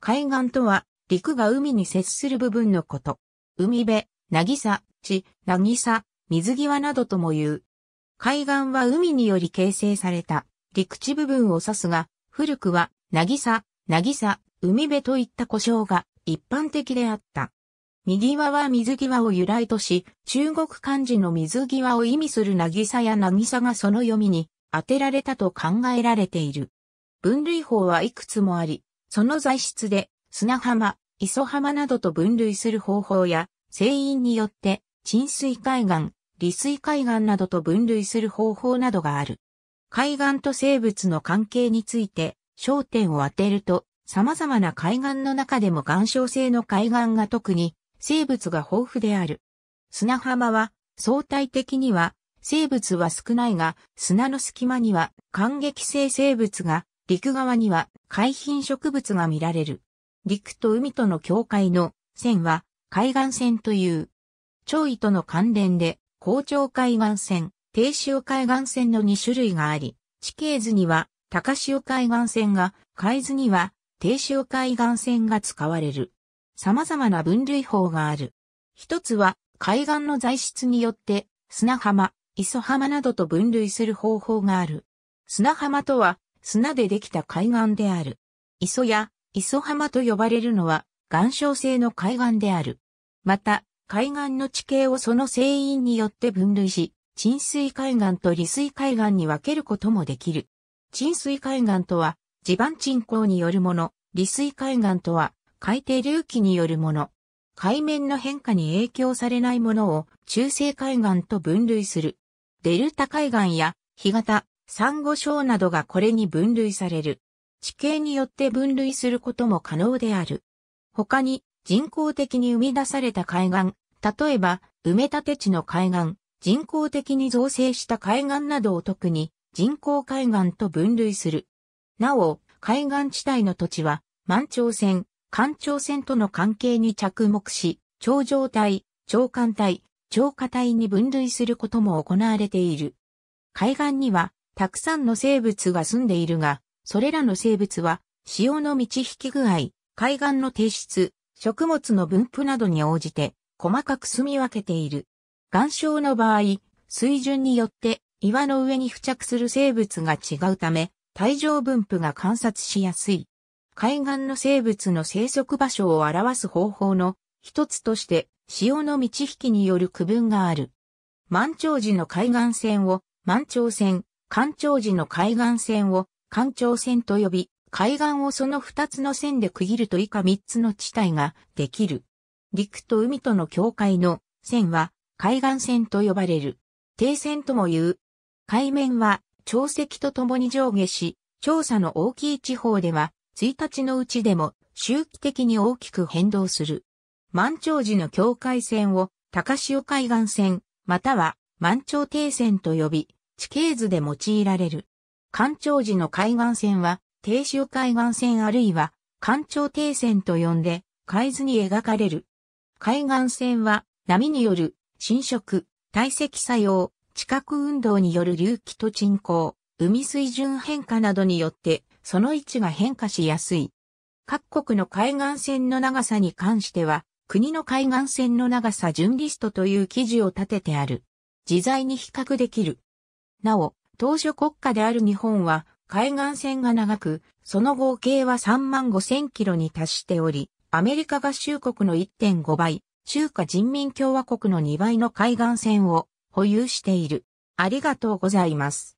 海岸とは、陸が海に接する部分のこと。海辺、なぎさ、地、なぎさ、水際などとも言う。海岸は海により形成された陸地部分を指すが、古くは、なぎさ、なぎさ、海辺といった呼称が一般的であった。右側は水際を由来とし、中国漢字の水際を意味するなぎさやなぎさがその読みに当てられたと考えられている。分類法はいくつもあり、その材質で砂浜、磯浜などと分類する方法や、船員によって沈水海岸、利水海岸などと分類する方法などがある。海岸と生物の関係について焦点を当てると、様々な海岸の中でも岩礁性の海岸が特に生物が豊富である。砂浜は相対的には生物は少ないが砂の隙間には感激性生物が陸側には海浜植物が見られる。陸と海との境界の線は海岸線という。潮位との関連で、高潮海岸線、低潮海岸線の2種類があり、地形図には高潮海岸線が、海図には低潮海岸線が使われる。様々な分類法がある。一つは海岸の材質によって砂浜、磯浜などと分類する方法がある。砂浜とは砂でできた海岸である。磯や磯浜と呼ばれるのは岩礁性の海岸である。また、海岸の地形をその成因によって分類し、沈水海岸と利水海岸に分けることもできる。沈水海岸とは、地盤沈降によるもの、利水海岸とは、海底隆起によるもの。海面の変化に影響されないものを中性海岸と分類する。デルタ海岸や干潟、珊瑚礁などがこれに分類される。地形によって分類することも可能である。他に人工的に生み出された海岸、例えば埋め立て地の海岸、人工的に造成した海岸などを特に人工海岸と分類する。なお、海岸地帯の土地は満潮線、干潮線との関係に着目し、潮状帯、潮間帯、潮下帯に分類することも行われている。海岸にはたくさんの生物が住んでいるが、それらの生物は、潮の満ち引き具合、海岸の提出、食物の分布などに応じて、細かく住み分けている。岩礁の場合、水準によって岩の上に付着する生物が違うため、体状分布が観察しやすい。海岸の生物の生息場所を表す方法の一つとして、潮の満ち引きによる区分がある。満潮時の海岸線を満潮線、干潮時の海岸線を干潮線と呼び、海岸をその二つの線で区切ると以下三つの地帯ができる。陸と海との境界の線は海岸線と呼ばれる。定線とも言う。海面は潮汐とともに上下し、調査の大きい地方では、1日のうちでも周期的に大きく変動する。満潮時の境界線を高潮海岸線、または満潮定線と呼び、地形図で用いられる。干潮時の海岸線は、低周海岸線あるいは、干潮低線と呼んで、海図に描かれる。海岸線は、波による侵食、堆積作用、地殻運動による隆起と沈降、海水準変化などによって、その位置が変化しやすい。各国の海岸線の長さに関しては、国の海岸線の長さ順リストという記事を立ててある。自在に比較できる。なお、当初国家である日本は海岸線が長く、その合計は3万5千キロに達しており、アメリカ合衆国の1.5倍、中華人民共和国の2倍の海岸線を保有している。ありがとうございます。